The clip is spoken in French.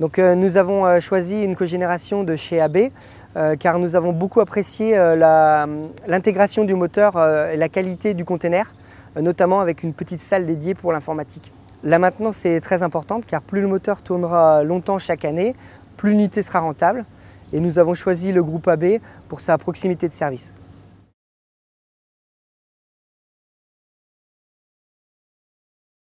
Donc euh, nous avons euh, choisi une cogénération de chez AB euh, car nous avons beaucoup apprécié l'intégration du moteur et la qualité du container, notamment avec une petite salle dédiée pour l'informatique. La maintenance est très importante car plus le moteur tournera longtemps chaque année, plus l'unité sera rentable et nous avons choisi le groupe AB pour sa proximité de service.